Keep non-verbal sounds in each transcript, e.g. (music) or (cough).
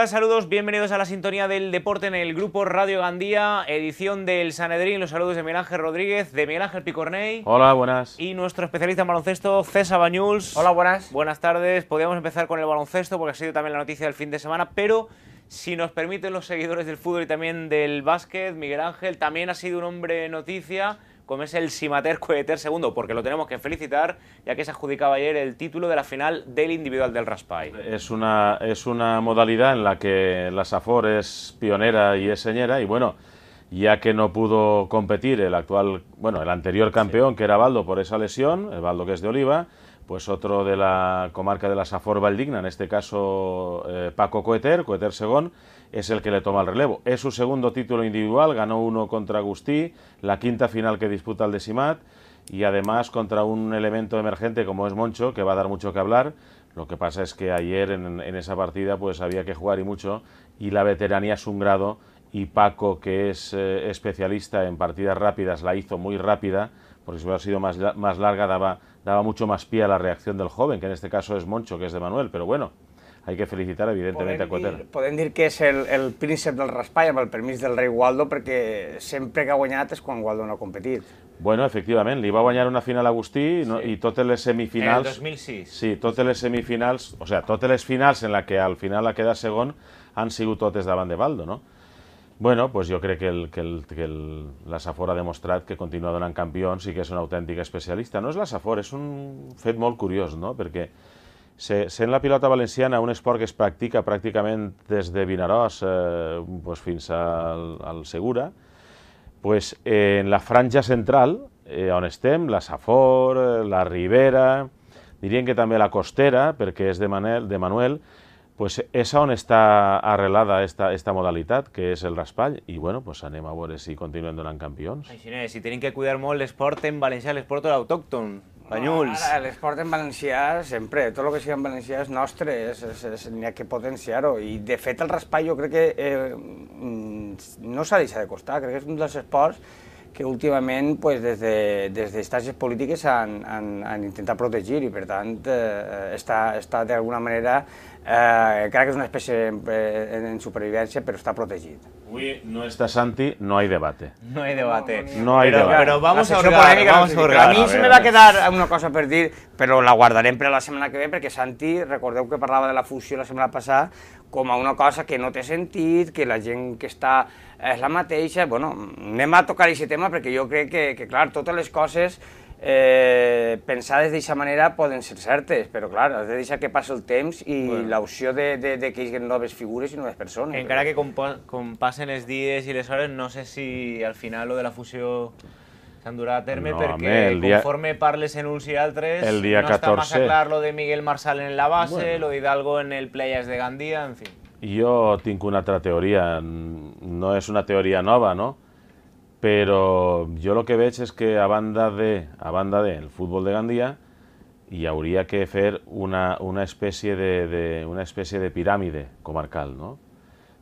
Hola, saludos, bienvenidos a la sintonía del deporte en el grupo Radio Gandía, edición del Sanedrín. Los saludos de Miguel Ángel Rodríguez, de Miguel Ángel Picornei Hola, buenas. Y nuestro especialista en baloncesto, César Bañuls. Hola, buenas. Buenas tardes. Podríamos empezar con el baloncesto porque ha sido también la noticia del fin de semana, pero si nos permiten los seguidores del fútbol y también del básquet, Miguel Ángel también ha sido un hombre noticia es el Simater Eter segundo, porque lo tenemos que felicitar, ya que se adjudicaba ayer el título de la final del individual del Raspai. Es una, es una modalidad en la que la SAFOR es pionera y es señera, y bueno, ya que no pudo competir el actual, bueno, el anterior campeón, que era Baldo, por esa lesión, el Baldo que es de Oliva, pues otro de la comarca de la Safor Valdigna, en este caso eh, Paco Coeter, Coeter Segón, es el que le toma el relevo. Es su segundo título individual, ganó uno contra Agustí, la quinta final que disputa el Decimat, y además contra un elemento emergente como es Moncho, que va a dar mucho que hablar. Lo que pasa es que ayer en, esa partida pues había que jugar y mucho y la veteranía es un grado y Paco, que es eh, especialista en partidas rápidas, la hizo muy rápida, porque si hubiera sido más, más larga daba, daba mucho más pie a la reacción del joven, que en este caso es Moncho, que es de Manuel, pero bueno, hay que felicitar podem a Cotter. Podem dir que és el, el príncep del raspall amb el permís del rei Waldo perquè sempre que ha guanyat és quan Waldo no ha competit. Bueno, efectivament, li va guanyar una final a Agustí no? i totes les semifinals... El 2006. Sí, totes les semifinals, o sea, totes les finals en la que al final ha quedat segon han sigut totes davant de Waldo, no? Bueno, pues jo crec que, el, que, el, que el, la Safor ha demostrat que continua donant campions i que és una autèntica especialista. No és la Safor, és un fet molt curiós, no? Perquè Sent la pilota valenciana un esport que es practica pràcticament des de Vinaròs eh, pues fins al, al Segura, pues, eh, en la franja central, eh, on estem, la Safor, la Ribera, dirien que també la Costera, perquè és de, Manel, de Manuel, pues és on està arrelada esta, esta modalitat, que és el raspall, i bueno, pues anem a veure si continuem donant campions. Així és, i tenim que cuidar molt l'esport en València, l'esport autòcton, Banyuls. No, L'esport en valencià sempre, tot el que sigui en valencià és nostre, n'hi ha que potenciar-ho. I de fet el raspall jo crec que eh, mm, no s'ha deixat de costar, crec que és un dels esports que últimament pues, des de, des de polítiques han, han, han intentat protegir i per tant eh, està, està d'alguna manera, eh, encara que és una espècie eh, en, en supervivència, però està protegit. Hoy no está Santi, no hay debate. No hay debate. No hay pero, debate. Pero vamos a orgar, vamos a orgar. A mi se me va quedar una cosa per dir, però la guardarem per la setmana que ve, perquè Santi, recordeu que parlava de la fusió la setmana passada, com a una cosa que no té sentit, que la gent que està eh, és la mateixa, bueno, anem a tocar aquest tema perquè jo crec que, que clar, totes les coses eh, pensades d'aquesta manera poden ser certes, però clar, has de deixar que passi el temps i bueno. l'opció de, de, de que hi hagi noves figures i noves persones. Encara però... que com, com passen els dies i les hores, no sé si al final lo de la fusió s'han durat a terme no, perquè home, dia... conforme parles en uns i altres el dia no 14... està massa clar lo de Miguel Marsal en la base, bueno. lo d'Hidalgo en el Playas de Gandia, en fi. Jo tinc una altra teoria, no és una teoria nova, no? però jo el que veig és que a banda de, a banda de el futbol de Gandia hi hauria que fer una, una, espècie de, de, una espècie de piràmide comarcal, no?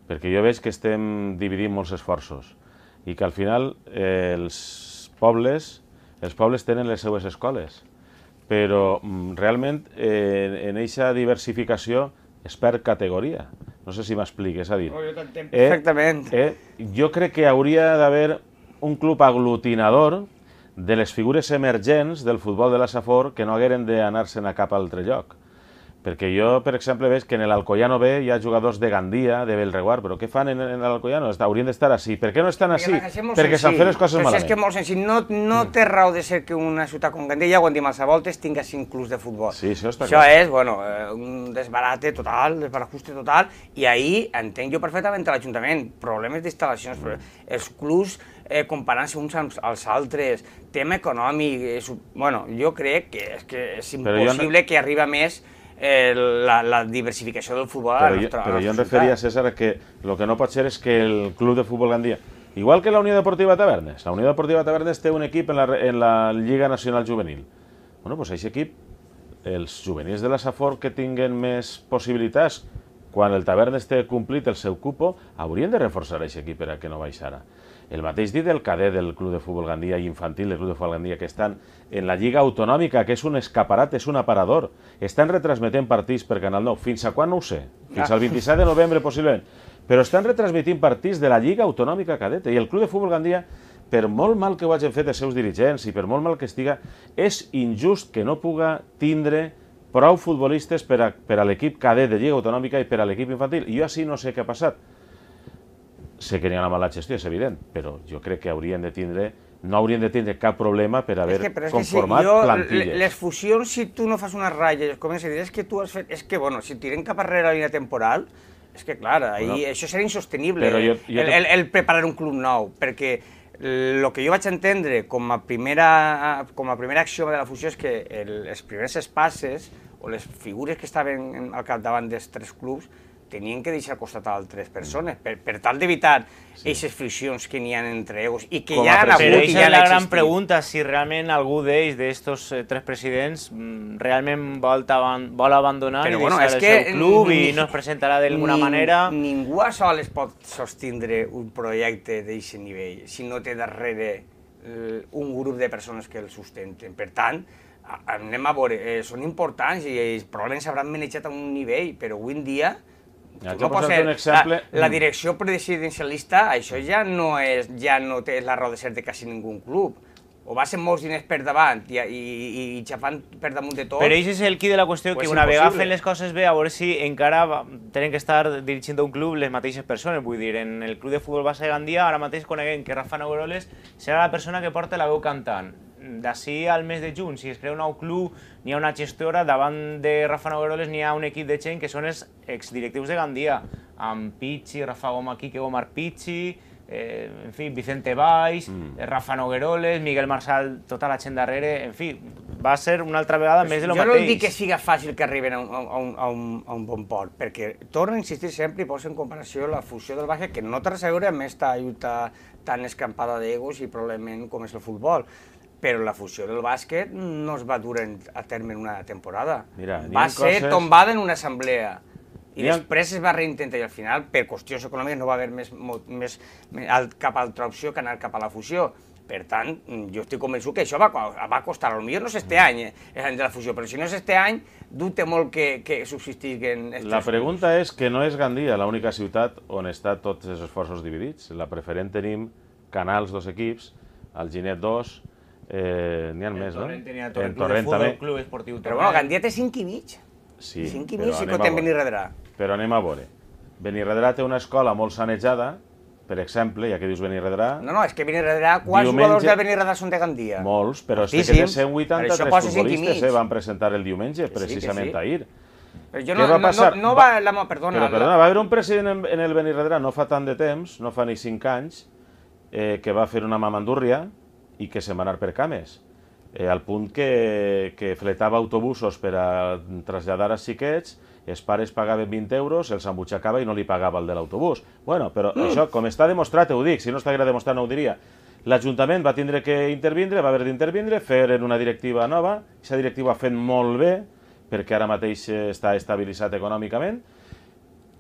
perquè jo veig que estem dividint molts esforços i que al final eh, els pobles els pobles tenen les seues escoles, però mm, realment eh, en aquesta diversificació es perd categoria. No sé si m'expliques, és a dir... Oh, jo t'entenc Exactament. Eh, eh, jo crec que hauria d'haver un club aglutinador de les figures emergents del futbol de la Safor que no hagueren d'anar-se'n a cap altre lloc. Perquè jo, per exemple, veig que en l'Alcoyano B hi ha jugadors de Gandia, de Belreguard, però què fan en, en l'Alcoyano? Haurien d'estar així. Per què no estan així? Perquè s'han fet les coses però malament. És que molt senzill. No, no mm. té raó de ser que una ciutat com Gandia, ja ho hem dit massa voltes, tingui cinc clubs de futbol. Sí, això està Això clar. és, bueno, eh, un desbarate total, desbarajuste total, i ahir entenc jo perfectament l'Ajuntament, problemes d'instal·lacions, mm. els clubs eh, comparant-se uns als altres, tema econòmic... És, eh, bueno, jo crec que és, que és impossible no... que arriba més eh, la, la diversificació del futbol però a la nostra, jo, Però jo em referia, César, que el que no pot ser és que el club de futbol Gandia Igual que la Unió Deportiva Tavernes. La Unió Deportiva Tavernes té un equip en la, en la Lliga Nacional Juvenil. Bueno, doncs aquest equip, els juvenils de la Safor que tinguen més possibilitats, quan el Tavernes té complit el seu cupo, haurien de reforçar aquest equip per a que no baixara. El mateix dit del cadet del Club de Futbol Gandia i infantil del Club de Futbol Gandia que estan en la Lliga Autonòmica, que és un escaparat, és un aparador. Estan retransmetent partits per Canal 9. Fins a quan no ho sé. Fins al 27 ah. de novembre, possiblement. Però estan retransmitint partits de la Lliga Autonòmica Cadeta. I el Club de Futbol Gandia, per molt mal que ho hagin fet els seus dirigents i per molt mal que estiga, és injust que no puga tindre prou futbolistes per a, per a l'equip cadet de Lliga Autonòmica i per a l'equip infantil. I jo així no sé què ha passat sé que n'hi ha una mala gestió, és evident, però jo crec que haurien de tindre no haurien de tindre cap problema per haver és que, conformat si jo, plantilles. Les fusions, si tu no fas una ratlles, com és a dir, és que tu has fet... És que, bueno, si tirem cap darrere la línia temporal, és que, clar, ahí, bueno, això serà insostenible, jo, jo el, el, el preparar un club nou, perquè el que jo vaig entendre com a primera, com a primera acció de la fusió és que el, els primers espaces o les figures que estaven al capdavant dels tres clubs tenien que deixar costat a altres persones per, per tal d'evitar aquestes sí. friccions que n'hi ha entre ells i que Com ja han hagut i ja és la gran pregunta, si realment algú d'ells, d'aquests eh, tres presidents, mm, realment vol, taban, vol abandonar Però, i bueno, és el que seu club i no es presentarà d'alguna ni, manera... Ningú a es pot sostindre un projecte d'aquest nivell si no té darrere un grup de persones que el sustenten. Per tant, anem a veure, eh, són importants i ells probablement s'hauran manejat a un nivell, però avui en dia ja, no pots ser, un exemple... la, la mm. direcció presidencialista, això ja no és, ja no té la raó de ser de quasi ningú club o va ser molts diners per davant i, i, i, i xafant per damunt de tot... Però això és el qui de la qüestió, pues que una impossible. vegada fent les coses bé, a veure si encara tenen que estar dirigint un club les mateixes persones. Vull dir, en el club de futbol base de Gandia, ara mateix coneguem que Rafa Nogueroles serà la persona que porta la veu cantant d'ací al mes de juny, si es crea un nou club, n'hi ha una gestora, davant de Rafa Nogueroles n'hi ha un equip de gent que són els exdirectius de Gandia, amb Pichi, Rafa Goma, Quique Gomar Pichi, eh, en fi, Vicente Baix, mm. Eh, Rafa Nogueroles, Miguel Marsal, tota la gent darrere, en fi, va ser una altra vegada més de lo jo mateix. Jo no dic que siga fàcil que arriben a un, a un, a un, a un bon port, perquè torno a insistir sempre i poso en comparació la fusió del bàsquet, que no té res a veure amb esta lluita tan escampada d'egos i probablement com és el futbol però la fusió del bàsquet no es va dur a terme en una temporada. Mira, va ser coses... tombada en una assemblea. I ha... després es va reintentar i al final, per qüestions econòmiques, no va haver més, més, més, cap altra opció que anar cap a la fusió. Per tant, jo estic convençut que això va, va costar, potser no és este mm. any, eh, de la fusió, però si no és este any, dubte molt que, que subsistiguen... La pregunta és que no és Gandia l'única ciutat on està tots els esforços dividits. La preferent tenim Canals, dos equips, el Ginet, dos, Eh, N'hi ha el més, no? En Torrent, Torrent, Club, Futbol, Club Esportiu Però bueno, Gandia té 5 i mig. Sí, Sin 5 i mig si comptem Benirredrà. Però anem a veure. Benirredrà té una escola molt sanejada, per exemple, ja que dius Benirredrà... No, no, és que Benirredrà, quants diumenge... jugadors de Benirredrà són de Gandia? Molts, però és que de 183 futbolistes eh, van presentar el diumenge, precisament sí, sí. ahir. Però jo no, va passar? no, no, va... La, perdona, però, perdona, va haver un president en, en el Benirredrà no fa tant de temps, no fa ni 5 anys, eh, que va fer una mamandúrria, i que se'n va anar per cames. Eh, al punt que, que fletava autobusos per a traslladar els xiquets, els pares pagaven 20 euros, els embutxacava i no li pagava el de l'autobús. Bueno, però mm. això, com està demostrat, ho dic, si no estigués demostrat no ho diria. L'Ajuntament va tindre que intervindre, va haver d'intervindre, fer una directiva nova, aquesta directiva ha fet molt bé, perquè ara mateix eh, està estabilitzat econòmicament,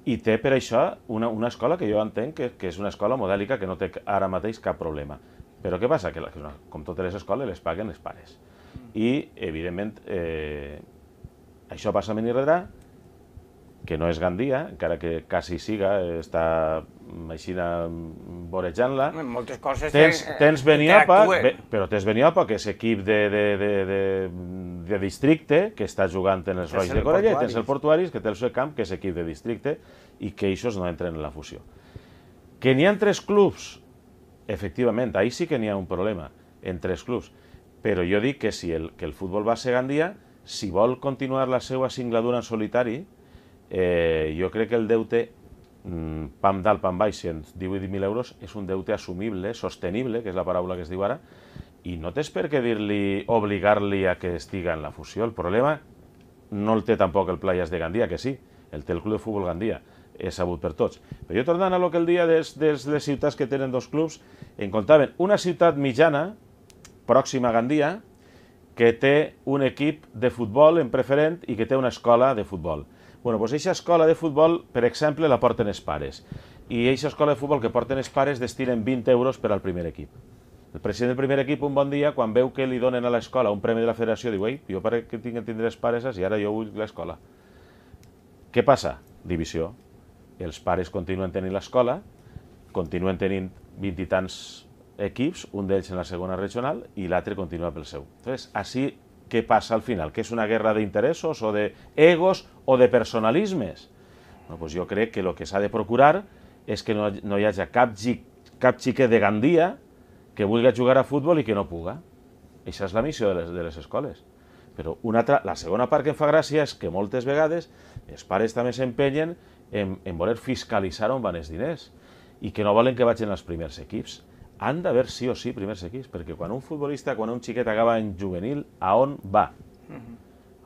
i té per això una, una escola que jo entenc que, que és una escola modèlica que no té ara mateix cap problema. Però què passa? Que, la, com totes les escoles, les paguen els pares. Mm. I, evidentment, eh, això passa a Benirredrà, que no és Gandia, encara que quasi siga, està així vorejant-la. Moltes coses tens, tens Beniopa, be, però tens Beniopa, que és equip de, de, de, de, de districte, que està jugant en els Rois de Corella, i tens el Portuaris, que té el seu camp, que és equip de districte, i que aixòs no entren en la fusió. Que n'hi ha tres clubs Efectivament, ahí sí que n'hi ha un problema entre els clubs, però jo dic que si el, que el futbol va ser Gandia, si vol continuar la seva singladura en solitari, eh, jo crec que el deute mm, pam dalt, pam baix, 118.000 euros, és un deute assumible, sostenible, que és la paraula que es diu ara, i no tens per què dir-li, obligar-li a que estiga en la fusió. El problema no el té tampoc el Playas de Gandia, que sí, el té el Club de Futbol Gandia és sabut per tots. Però jo tornant a lo que el dia des, des les ciutats que tenen dos clubs, en comptaven una ciutat mitjana, pròxima a Gandia, que té un equip de futbol en preferent i que té una escola de futbol. Bueno, doncs aquesta escola de futbol, per exemple, la porten els pares. I aquesta escola de futbol que porten els pares destinen 20 euros per al primer equip. El president del primer equip, un bon dia, quan veu que li donen a l'escola un premi de la federació, diu, ei, jo per què tinc que tindre els pares i ara jo vull l'escola. Què passa? Divisió els pares continuen tenint l'escola, continuen tenint vint i tants equips, un d'ells en la segona regional i l'altre continua pel seu. Entonces, així què passa al final? Que és una guerra d'interessos o de egos o de personalismes? No, pues jo crec que el que s'ha de procurar és que no, no hi hagi cap, cap xiquet de Gandia que vulgui jugar a futbol i que no puga. Això és la missió de les, de les escoles. Però una altra, la segona part que em fa gràcia és que moltes vegades els pares també s'empenyen en, en voler fiscalitzar on van els diners i que no volen que vagin als primers equips. Han d'haver sí o sí primers equips, perquè quan un futbolista, quan un xiquet acaba en juvenil, a on va? Mhm.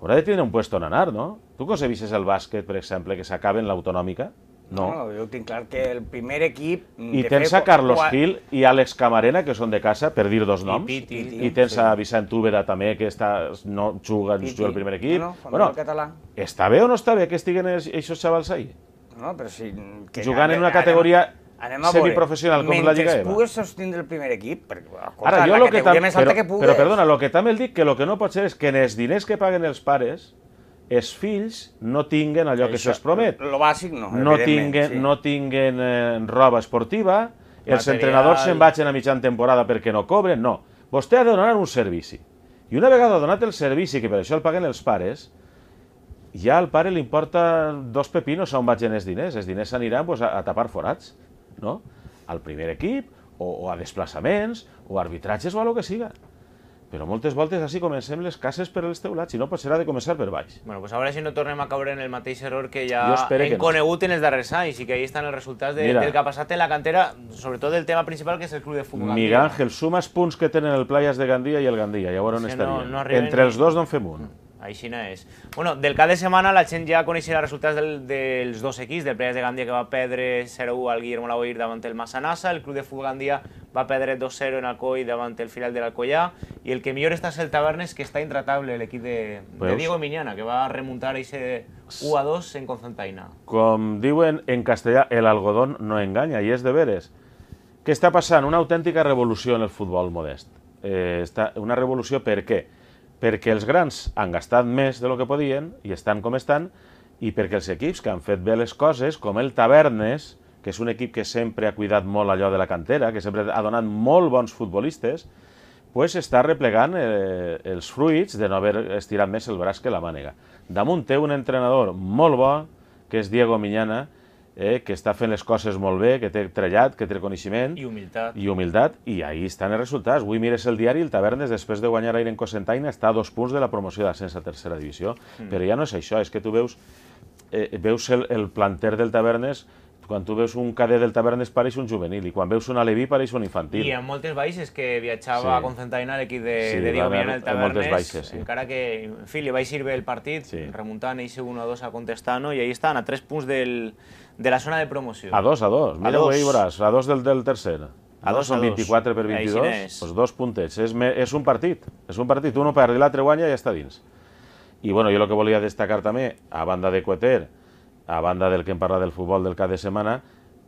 Haurà de tenir un puesto on anar, no? Tu concebixes el bàsquet, per exemple, que s'acaba en l'autonòmica? No. no, jo tinc clar que el primer equip... Mm, I tens fe... a Carlos o... Gil i Àlex Camarena, que són de casa, per dir dos noms. I, piti, i, i tens sí. a Vicent Úbeda, també, que està, no juga, no juga el primer equip. No, no, bueno, català. està bé o no està bé que estiguen aquests xavals ahir? No, però si, que Jugant anem, en una categoria anem, anem semiprofessional com la Lliga EVA. Mentre e, pugues sostindre el primer equip, perquè, escolta, Ara, jo la categoria tam... més alta però, que pugues. Però perdona, el que també el dic, que el que no pot ser és que en els diners que paguen els pares, els fills no tinguen allò que se'ls promet. Lo bàsic no, no tinguen, sí. no tinguen eh, roba esportiva, Material. els entrenadors se'n vagin a mitjan temporada perquè no cobren, no. Vostè ha de donar un servici. I una vegada donat el servici, que per això el paguen els pares, ja al pare li importa dos pepinos a on vagin els diners. Els diners s'aniran pues, doncs, a, tapar forats, no? Al primer equip, o, o a desplaçaments, o a arbitratges, o a lo que siga. Però moltes voltes així comencem les cases per als teulats, i no serà de començar per baix. Bueno, pues a veure si no tornem a caure en el mateix error que ja hem que conegut no. en els darrers anys i que ahí estan els resultats de, Mira, del que ha passat en la cantera, sobretot del tema principal que és el club de futbol. Miguel Ángel, sumes punts que tenen el Playas de Gandia i el Gandia, llavors on si estaria? No, no Entre ni... els dos en fem un. Mm. Així no és. Bueno, del cap de setmana la gent ja coneixerà els resultats del, dels dos equips, del Preyes de Gandia que va perdre 0-1 al Guillermo Lavoir davant el Massanassa, el Club de Futbol Gandia va perdre 2-0 en Alcoi davant el final de l'Alcoyà, i el que millor està és el Tavernes, que està intratable, l'equip de, Veus? de Diego Miñana, que va remuntar aquest 1-2 en Concentaina. Com diuen en castellà, el algodón no enganya, i és de veres. Què està passant? Una autèntica revolució en el futbol modest. Eh, està, una revolució per què? perquè els grans han gastat més de lo que podien i estan com estan, i perquè els equips que han fet bé les coses, com el Tavernes, que és un equip que sempre ha cuidat molt allò de la cantera, que sempre ha donat molt bons futbolistes, pues està replegant eh, els fruits de no haver estirat més el braç que la mànega. Damunt té un entrenador molt bo, que és Diego Miñana, eh, que està fent les coses molt bé, que té trellat, que té coneixement... I humilitat. I humilitat, i ahí estan els resultats. Avui mires el diari, el Tavernes, després de guanyar ahir en Cosentaina, està a dos punts de la promoció de la tercera divisió. Mm. Però ja no és això, és que tu veus, eh, veus el, el planter del Tavernes quan tu veus un cadet del Tavernes pareix un juvenil i quan veus un aleví pareix un infantil. I en moltes baixes que viatjava sí. concentrar Centenina l'equip de, sí, de Diego Millán al Tavernes, en baixes, sí. encara que en fi, li va eixir bé el partit, sí. remuntant eixe 1-2 a Contestano i ahí estan a 3 punts del, de la zona de promoció. A 2, a 2, mira-ho ahí veuràs, a 2 del, del tercer. A no dos, són 24 dos. per 22, doncs pues dos puntets. És, és un partit, és un partit. Un no perd i l'altre guanya i ja està dins. I bueno, jo el que volia destacar també, a banda de Coeter, a banda del que hem parlat del futbol del cap de setmana,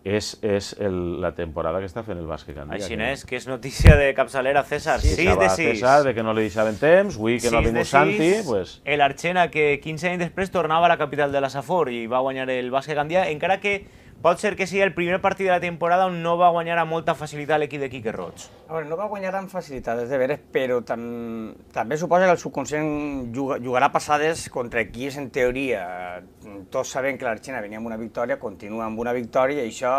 és, és el, la temporada que està fent el bàsquet Gandia. Així no és, que és notícia de capçalera, César, sí, 6 de 6. César, de que no li deixaven temps, avui que no ha vingut Santi... Pues... El Archena, que 15 anys després tornava a la capital de la Safor i va guanyar el bàsquet Gandia, encara que pot ser que sigui el primer partit de la temporada on no va guanyar amb molta facilitat l'equip de Quique Roig. A veure, no va guanyar amb facilitat, és de veres, però tam també suposa que el subconscient jugarà passades contra equips en teoria. Tots sabem que l'Arxina venia amb una victòria, continua amb una victòria, i això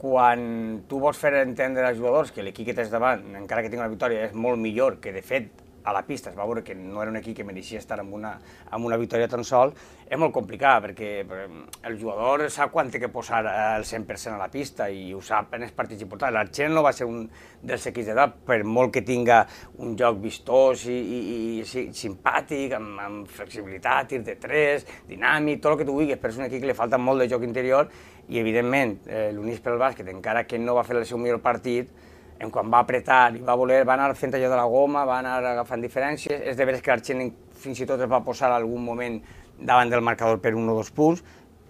quan tu vols fer entendre als jugadors que l'equip que tens davant, encara que tingui una victòria, és molt millor, que de fet a la pista es va veure que no era un equip que mereixia estar amb una, amb una victòria tan sol, és molt complicat perquè eh, el jugador sap quan té que posar el 100% a la pista i ho sap en els partits importants. L'Argent no va ser un dels equips d'edat, per molt que tinga un joc vistós i, i, i simpàtic, amb, amb flexibilitat, tir de tres, dinàmic, tot el que tu vulguis, però és un equip que li falta molt de joc interior i, evidentment, eh, l'Unis pel bàsquet, encara que no va fer el seu millor partit, en quan va apretar i va voler, va anar fent allò de la goma, va anar agafant diferències, és de veres que l'Argent fins i tot es va posar algun moment davant del marcador per un o dos punts,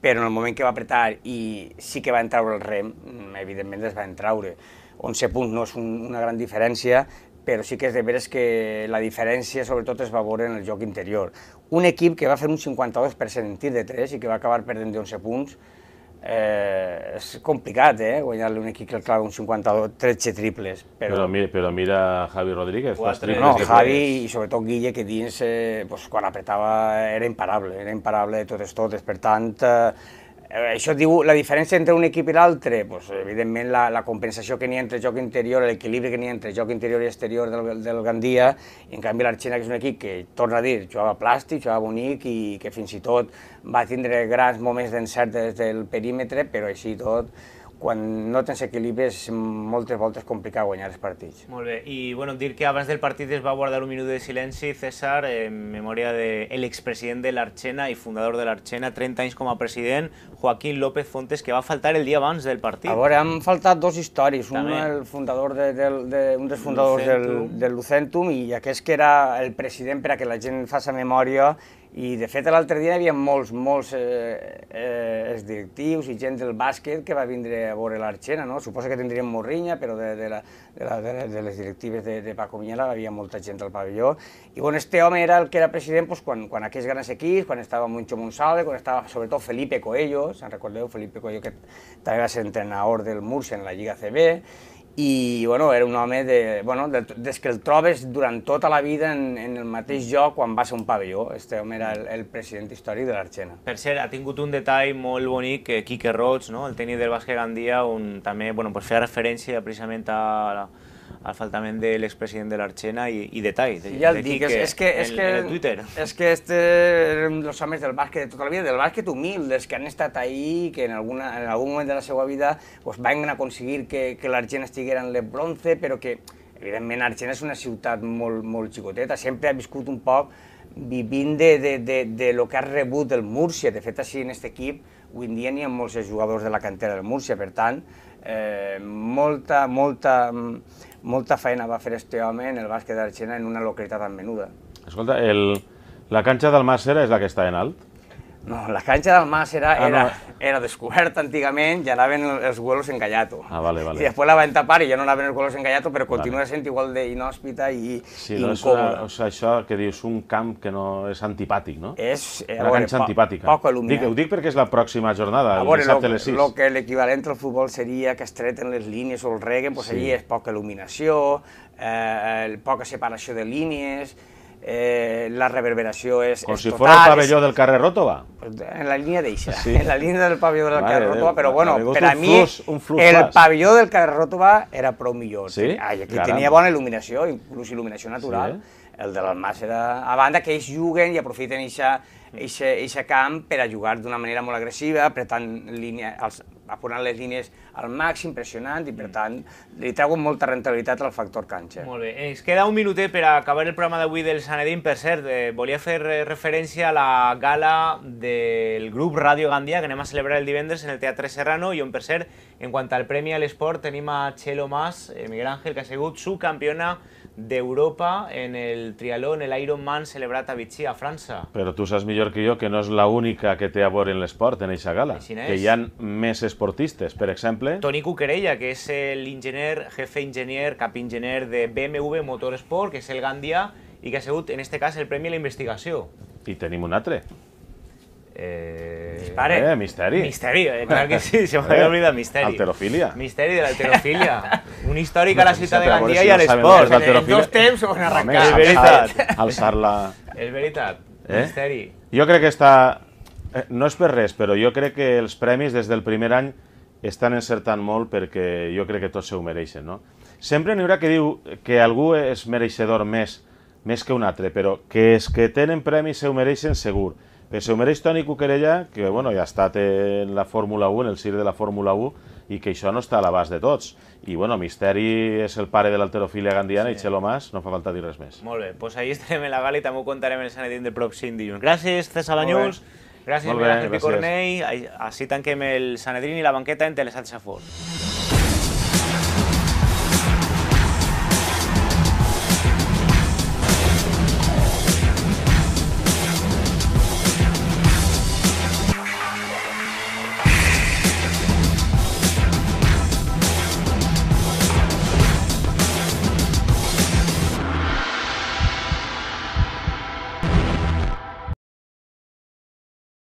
però en el moment que va apretar i sí que va entraure el rem, mm, evidentment es va entraure. 11 punts no és un, una gran diferència, però sí que és de veres que la diferència sobretot es va veure en el joc interior. Un equip que va fer un 52% en tir de 3 i que va acabar perdent de 11 punts, Eh, és complicat, eh, guanyar-li un equip que el clava un 52, 13 triples. Però, però, mira, però mira Javi Rodríguez, les triples No, Javi i sobretot Guille, que dins, eh, pues, quan apretava, era imparable, era imparable de totes totes. Per tant, eh, Eh, això diu la diferència entre un equip i l'altre, pues, evidentment la, la compensació que n'hi ha entre joc interior, l'equilibri que n'hi ha entre joc interior i exterior del, del Gandia, i en canvi l'Arxina, que és un equip que, torna a dir, jugava plàstic, jugava bonic i que fins i tot va tindre grans moments d'encert des del perímetre, però així tot quan no tens equilibri és moltes voltes complicat guanyar els partits. Molt bé, i bueno, dir que abans del partit es va guardar un minut de silenci, César, en memòria de l'expresident de l'Arxena i fundador de l'Arxena, 30 anys com a president, Joaquín López Fontes, que va faltar el dia abans del partit. A veure, han faltat dos històries, un, el fundador de, de, de, un dels fundadors Lucentum. del, del Lucentum i aquest que era el president per a que la gent faci memòria i, de fet, l'altre dia hi havia molts, molts eh, eh, els directius i gent del bàsquet que va vindre a veure l'Arxena, no? Suposo que tindríem morrinya, però de, de, la, de, la, de, de les directives de, de Paco Minyala hi havia molta gent al pavelló. I, bueno, este home era el que era president pues, quan, quan aquells grans equips, quan estava Moncho Monsalve, quan estava, sobretot, Felipe Coello, se'n recordeu, Felipe Coello, que també va ser entrenador del Murcia en la Lliga CB, i bueno, era un home de, bueno, de, des que el trobes durant tota la vida en, en el mateix lloc quan va ser un pavelló. Este home era el, el president històric de l'Arxena. Per cert, ha tingut un detall molt bonic que Quique Roig, no? el tècnic del bàsquet Gandia, on també bueno, pues feia referència precisament a la, al faltament de l'expresident de l'Arxena i, i detall. De, ja el de dic, és, és que... És que, el, Twitter. És que este, los els homes del bàsquet de tota la vida, del bàsquet humil, dels que han estat ahí, que en, alguna, en algun moment de la seva vida pues, van aconseguir que, que l'Arxena estiguera en el bronze, però que evidentment Arxena és una ciutat molt, molt xicoteta, sempre ha viscut un poc vivint de, de, de, de lo que ha rebut el Múrcia, de fet així en aquest equip avui en dia n'hi ha molts jugadors de la cantera del Múrcia, per tant, eh, molta, molta, molta feina va fer este home en el bàsquet d'Argena en una localitat tan menuda. Escolta, el, la canxa del Màscara és la que està en alt? No, la canxa del Mas era, ah, era, no. era descoberta antigament i anaven els huelos en gallato. Ah, vale, vale. I després la van tapar i ja no anaven els huelos en gallato, però continua vale. sent igual d'inhòspita i, sí, i no incòmoda. Una, o sigui, això que dius, un camp que no és antipàtic, no? És eh, una veure, canxa antipàtica. Poc alumne. Dic, ho dic perquè és la pròxima jornada, a veure, el dissabte a les 6. Lo que l'equivalent al futbol seria que es treten les línies o el reguen, doncs sí. allí és poca il·luminació, eh, eh poca separació de línies, eh, la reverberació és, Com és si total. fos el pavelló és, del carrer Ròtova. En la línia d'eixa, sí. en la línia del pavelló del vale, carrer eh, Ròtova, però bueno, per a mi flux, flux el pavelló del carrer Ròtova era prou millor. Sí? Aquí Caramba. tenia bona il·luminació, inclús il·luminació natural, sí. el de era... a banda que ells juguen i aprofiten eixa, eixa, eixa camp per a jugar d'una manera molt agressiva, apretant línia, els, va posant les línies al màxim, impressionant i, per mm. tant, li trago molta rentabilitat al factor canxa. Molt bé. Ens queda un minutet per acabar el programa d'avui del Sanedín. Per cert, eh, volia fer referència a la gala del grup Ràdio Gandia que anem a celebrar el divendres en el Teatre Serrano i on, per cert, en quant al Premi a l'Esport tenim a Txelo Mas, eh, Miguel Ángel, que ha sigut subcampiona campiona d'Europa en el trialó, en l'Ironman celebrat a Vichy, a França. Però tu saps millor que jo que no és la única que té a veure en l'esport, en aquesta gala. Així que hi ha més esportistes, per exemple... Toni Cuquerella, que és l'enginyer, jefe enginyer, cap enginyer de BMW Motorsport, que és el Gandia, i que ha sigut, en este cas, el Premi a la Investigació. I tenim un altre, Eh, Dispare. Eh, misteri. Misteri, eh, clar que sí, se m'havia eh, oblidat misteri. Alterofilia. Misteri de l'alterofilia. (laughs) Un històric a la ciutat de Gandia si i a l'esport. En, dos temps ho van arrencar. és veritat. Alçar-la... És veritat. Eh? Misteri. Jo crec que està... Eh, no és per res, però jo crec que els premis des del primer any estan encertant molt perquè jo crec que tots se ho mereixen, no? Sempre n'hi haurà que diu que algú és mereixedor més, més que un altre, però que els que tenen premis se ho mereixen segur. Però ho mereix Toni Cucarella, que bueno, ja ha estat en la Fórmula 1, en el cir de la Fórmula 1, i que això no està a l'abast de tots. I bueno, Misteri és el pare de l'alterofilia gandiana sí. i Xelo Mas, no fa falta dir res més. Molt bé, doncs pues ahir estarem en la gala i també ho contarem en el Sanedín del Prop 5 dilluns. Gràcies, César Banyuls. Gràcies, Miguel Ángel Picornell. Així tanquem el Sanedrín i la banqueta en Telesat Safor. a